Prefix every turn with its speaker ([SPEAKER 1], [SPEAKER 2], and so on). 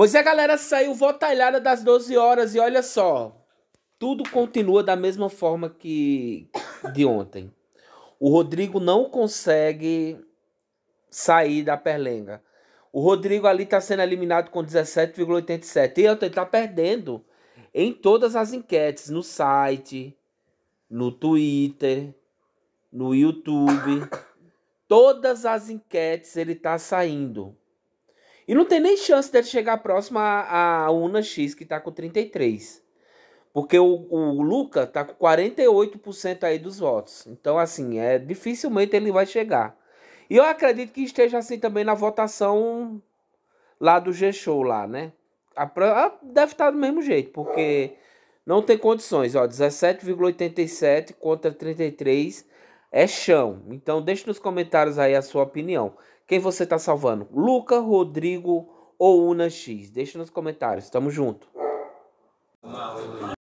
[SPEAKER 1] Pois é, galera, saiu votalhada das 12 horas e olha só, tudo continua da mesma forma que de ontem. O Rodrigo não consegue sair da perlenga. O Rodrigo ali está sendo eliminado com 17,87. E ontem está perdendo em todas as enquetes, no site, no Twitter, no YouTube. Todas as enquetes ele está saindo. E não tem nem chance dele chegar próximo a à Una X, que tá com 33. Porque o, o Luca tá com 48% aí dos votos. Então, assim, é dificilmente ele vai chegar. E eu acredito que esteja assim também na votação lá do G-Show lá, né? A, a, deve estar tá do mesmo jeito, porque não tem condições, ó, 17,87 contra 33 é chão. Então deixe nos comentários aí a sua opinião. Quem você está salvando? Luca, Rodrigo ou Una X? Deixe nos comentários. Tamo junto.